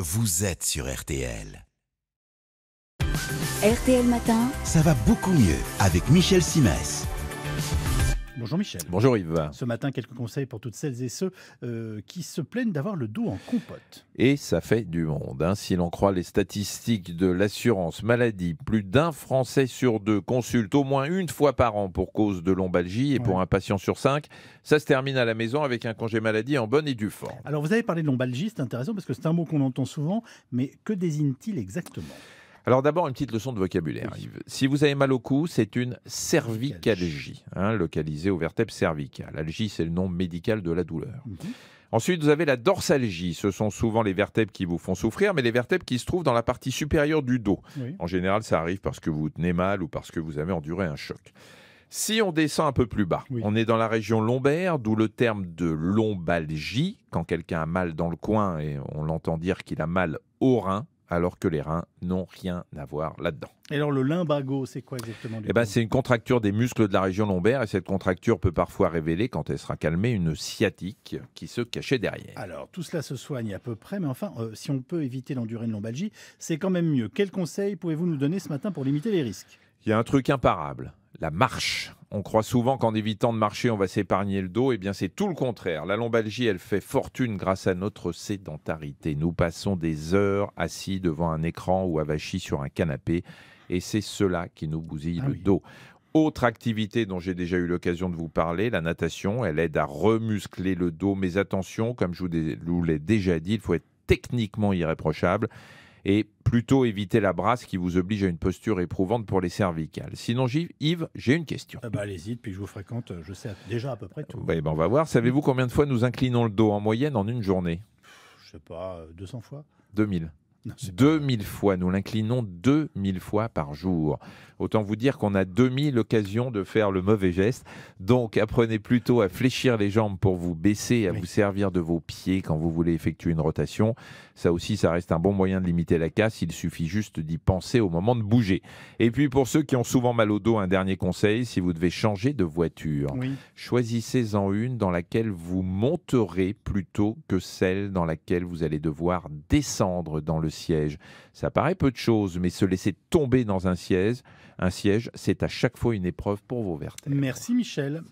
Vous êtes sur RTL. RTL Matin. Ça va beaucoup mieux avec Michel Simès. Bonjour Michel. Bonjour Yves. Ce matin, quelques conseils pour toutes celles et ceux euh, qui se plaignent d'avoir le dos en compote. Et ça fait du monde. Hein. Si l'on croit les statistiques de l'assurance maladie, plus d'un Français sur deux consulte au moins une fois par an pour cause de lombalgie. Et pour un patient sur cinq, ça se termine à la maison avec un congé maladie en bonne et due forme. Alors vous avez parlé de lombalgie, c'est intéressant parce que c'est un mot qu'on entend souvent, mais que désigne-t-il exactement alors d'abord, une petite leçon de vocabulaire. Si vous avez mal au cou, c'est une cervicalgie, hein, localisée aux vertèbres cervicales. L'algie, c'est le nom médical de la douleur. Mhm. Ensuite, vous avez la dorsalgie. Ce sont souvent les vertèbres qui vous font souffrir, mais les vertèbres qui se trouvent dans la partie supérieure du dos. En général, ça arrive parce que vous, tenez mal ou parce que vous avez enduré un choc. Si on descend un peu plus bas, on est dans la région lombaire, d'où le terme de lombalgie, quand quelqu'un a mal dans le coin et on l'entend dire qu'il a mal au rein, alors que les reins n'ont rien à voir là-dedans. Et alors le lumbago, c'est quoi exactement eh ben, c'est une contracture des muscles de la région lombaire et cette contracture peut parfois révéler, quand elle sera calmée, une sciatique qui se cachait derrière. Alors tout cela se soigne à peu près, mais enfin, euh, si on peut éviter d'endurer une lombalgie, c'est quand même mieux. Quels conseil pouvez-vous nous donner ce matin pour limiter les risques il y a un truc imparable, la marche. On croit souvent qu'en évitant de marcher, on va s'épargner le dos. Eh bien, c'est tout le contraire. La lombalgie, elle fait fortune grâce à notre sédentarité. Nous passons des heures assis devant un écran ou avachis sur un canapé. Et c'est cela qui nous bousille ah le dos. Autre activité dont j'ai déjà eu l'occasion de vous parler, la natation, elle aide à remuscler le dos, mais attention, comme je vous l'ai déjà dit, il faut être techniquement irréprochable et plutôt éviter la brasse qui vous oblige à une posture éprouvante pour les cervicales. Sinon, Yves, j'ai une question. Ah bah, allez-y, puis je vous fréquente, euh, je sais déjà à peu près tout. Ben, on va voir. Savez-vous combien de fois nous inclinons le dos en moyenne en une journée Je sais pas, 200 euh, fois. 2000. 2000 fois, nous l'inclinons 2000 fois par jour. Autant vous dire qu'on a 2000 occasions de faire le mauvais geste. Donc apprenez plutôt à fléchir les jambes pour vous baisser, à vous servir de vos pieds quand vous voulez effectuer une rotation. Ça aussi, ça reste un bon moyen de limiter la casse. Il suffit juste d'y penser au moment de bouger. Et puis pour ceux qui ont souvent mal au dos, un dernier conseil, si vous devez changer de voiture, choisissez-en une dans laquelle vous monterez plutôt que celle dans laquelle vous allez devoir descendre dans le siège. Ça paraît peu de choses, mais se laisser tomber dans un siège, un siège, c'est à chaque fois une épreuve pour vos vertes. Merci Michel.